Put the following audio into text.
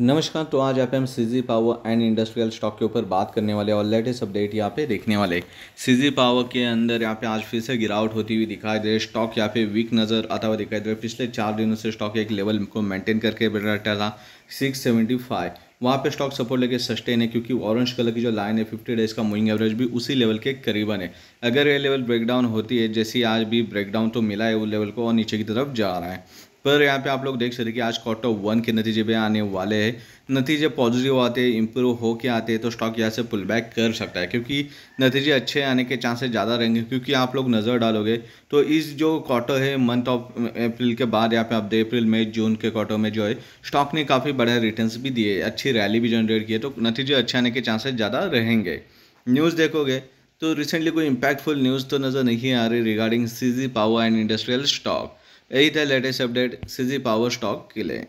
नमस्कार तो आज आप हम CG power and industrial stock के ऊपर बात करने वाले और लेटेस्ट अपडेट यहाँ पे देखने वाले सीजी पावर के अंदर यहाँ पे आज फिर से गिरावट होती हुई दिखाई दे स्टॉक यहाँ पे वीक नज़र आता हुआ दिखाई दे रहा पिछले चार दिनों से स्टॉक एक लेवल को मेंटेन करके बैठा था सिक्स सेवेंटी फाइव वहाँ पे स्टॉक सपोर्ट लेके सस्टेन है क्योंकि ऑरेंज कलर की जो लाइन है फिफ्टी डेज का मूविंग एवरेज भी उसी लेवल के करीबन है अगर ये लेवल ब्रेकडाउन होती है जैसी आज भी ब्रेकडाउन तो मिला है वो लेवल को और नीचे की तरफ जा रहा है पर यहाँ पे आप लोग देख सकते कि आज क्वार्टर वन के नतीजे भी आने वाले हैं नतीजे पॉजिटिव आते हैं इम्प्रूव के आते हैं तो स्टॉक यहाँ से पुल बैक कर सकता है क्योंकि नतीजे अच्छे आने के चांसेस ज़्यादा रहेंगे क्योंकि आप लोग नज़र डालोगे तो इस जो क्वार्टर है मंथ ऑफ अप्रैल के बाद यहाँ पे आप दे अप्रैल मई जून के क्वार्टर में जो है स्टॉक ने काफ़ी बढ़िया रिटर्न भी दिए अच्छी रैली भी जनरेट किए तो नतीजे अच्छे आने के चांसेस ज़्यादा रहेंगे न्यूज़ देखोगे तो रिसेंटली कोई इम्पैक्टफुल न्यूज़ तो नज़र नहीं आ रही regarding CG power and industrial stock यही था latest update CG power stock के लिए